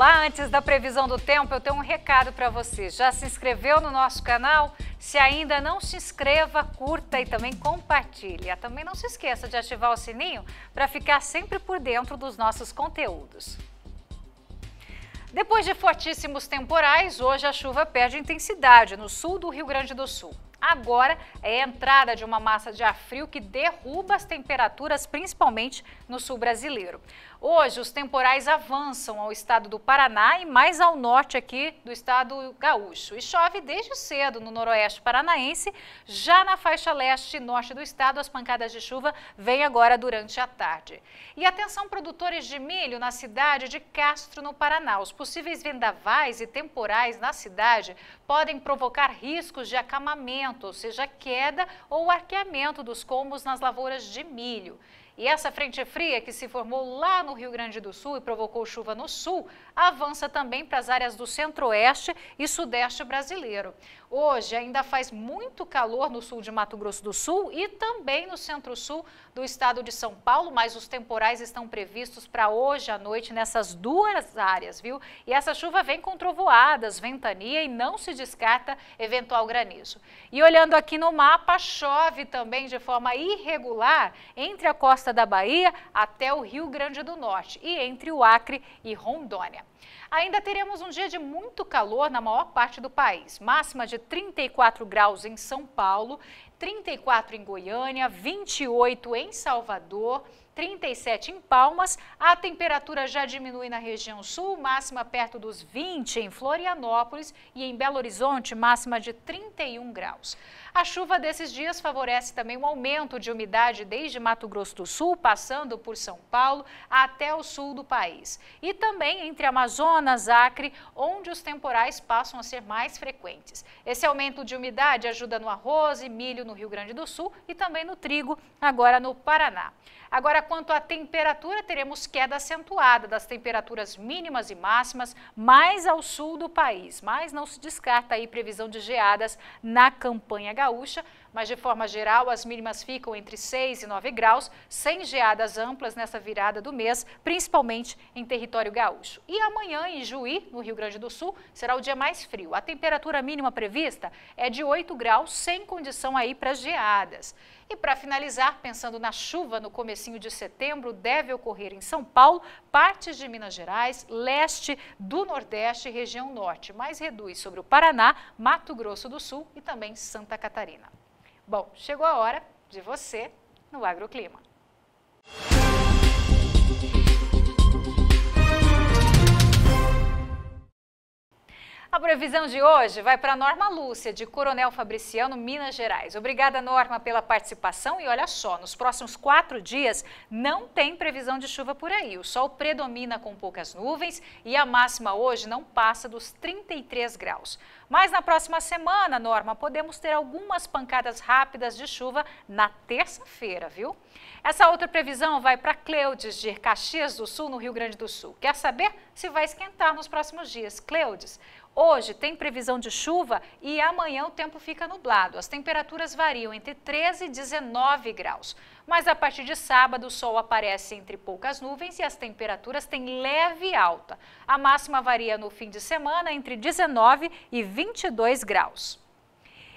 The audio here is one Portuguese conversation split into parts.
Olá, antes da previsão do tempo, eu tenho um recado para você. Já se inscreveu no nosso canal? Se ainda não se inscreva, curta e também compartilhe. Também não se esqueça de ativar o sininho para ficar sempre por dentro dos nossos conteúdos. Depois de fortíssimos temporais, hoje a chuva perde intensidade no sul do Rio Grande do Sul. Agora é a entrada de uma massa de ar frio que derruba as temperaturas, principalmente no sul brasileiro. Hoje, os temporais avançam ao estado do Paraná e mais ao norte aqui do estado gaúcho. E chove desde cedo no noroeste paranaense. Já na faixa leste e norte do estado, as pancadas de chuva vêm agora durante a tarde. E atenção, produtores de milho na cidade de Castro, no Paraná. Os possíveis vendavais e temporais na cidade podem provocar riscos de acamamento ou seja, queda ou arqueamento dos combos nas lavouras de milho. E essa frente fria que se formou lá no Rio Grande do Sul e provocou chuva no sul, avança também para as áreas do centro-oeste e sudeste brasileiro. Hoje ainda faz muito calor no sul de Mato Grosso do Sul e também no centro-sul do estado de São Paulo, mas os temporais estão previstos para hoje à noite nessas duas áreas, viu? E essa chuva vem com trovoadas, ventania e não se descarta eventual granizo. E olhando aqui no mapa, chove também de forma irregular entre a costa costa da Bahia até o Rio Grande do Norte e entre o Acre e Rondônia. Ainda teremos um dia de muito calor na maior parte do país, máxima de 34 graus em São Paulo, 34 em Goiânia, 28 em Salvador, 37 em Palmas. A temperatura já diminui na região sul, máxima perto dos 20 em Florianópolis e em Belo Horizonte, máxima de 31 graus. A chuva desses dias favorece também o um aumento de umidade desde Mato Grosso do Sul, passando por São Paulo até o sul do país. E também entre Amazonas, Acre, onde os temporais passam a ser mais frequentes. Esse aumento de umidade ajuda no arroz e milho no Rio Grande do Sul e também no trigo, agora no Paraná. Agora, quanto à temperatura, teremos queda acentuada das temperaturas mínimas e máximas mais ao sul do país, mas não se descarta aí previsão de geadas na campanha gaúcha, mas de forma geral as mínimas ficam entre 6 e 9 graus, sem geadas amplas nessa virada do mês, principalmente em território gaúcho. E amanhã em Juí, no Rio Grande do Sul, será o dia mais frio. A temperatura mínima prevista é de 8 graus, sem condição aí para geadas. E para finalizar, pensando na chuva no comecinho de setembro, deve ocorrer em São Paulo, partes de Minas Gerais, leste do Nordeste e região norte, mas reduz sobre o Paraná, Mato Grosso do Sul e também Santa Catarina. Bom, chegou a hora de você no Agroclima. previsão de hoje vai para Norma Lúcia, de Coronel Fabriciano, Minas Gerais. Obrigada, Norma, pela participação. E olha só, nos próximos quatro dias não tem previsão de chuva por aí. O sol predomina com poucas nuvens e a máxima hoje não passa dos 33 graus. Mas na próxima semana, Norma, podemos ter algumas pancadas rápidas de chuva na terça-feira, viu? Essa outra previsão vai para Cleudes, de Caxias do Sul, no Rio Grande do Sul. Quer saber se vai esquentar nos próximos dias? Cleudes, Hoje tem previsão de chuva e amanhã o tempo fica nublado. As temperaturas variam entre 13 e 19 graus. Mas a partir de sábado o sol aparece entre poucas nuvens e as temperaturas têm leve alta. A máxima varia no fim de semana entre 19 e 22 graus.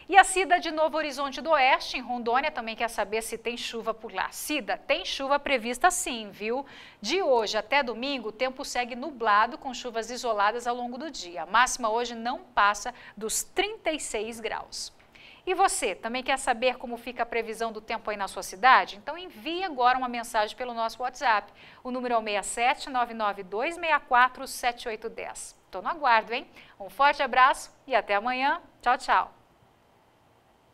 E a Cida de Novo Horizonte do Oeste, em Rondônia, também quer saber se tem chuva por lá. Cida, tem chuva prevista sim, viu? De hoje até domingo, o tempo segue nublado com chuvas isoladas ao longo do dia. A máxima hoje não passa dos 36 graus. E você, também quer saber como fica a previsão do tempo aí na sua cidade? Então envie agora uma mensagem pelo nosso WhatsApp. O número é 67992647810. Estou no aguardo, hein? Um forte abraço e até amanhã. Tchau, tchau.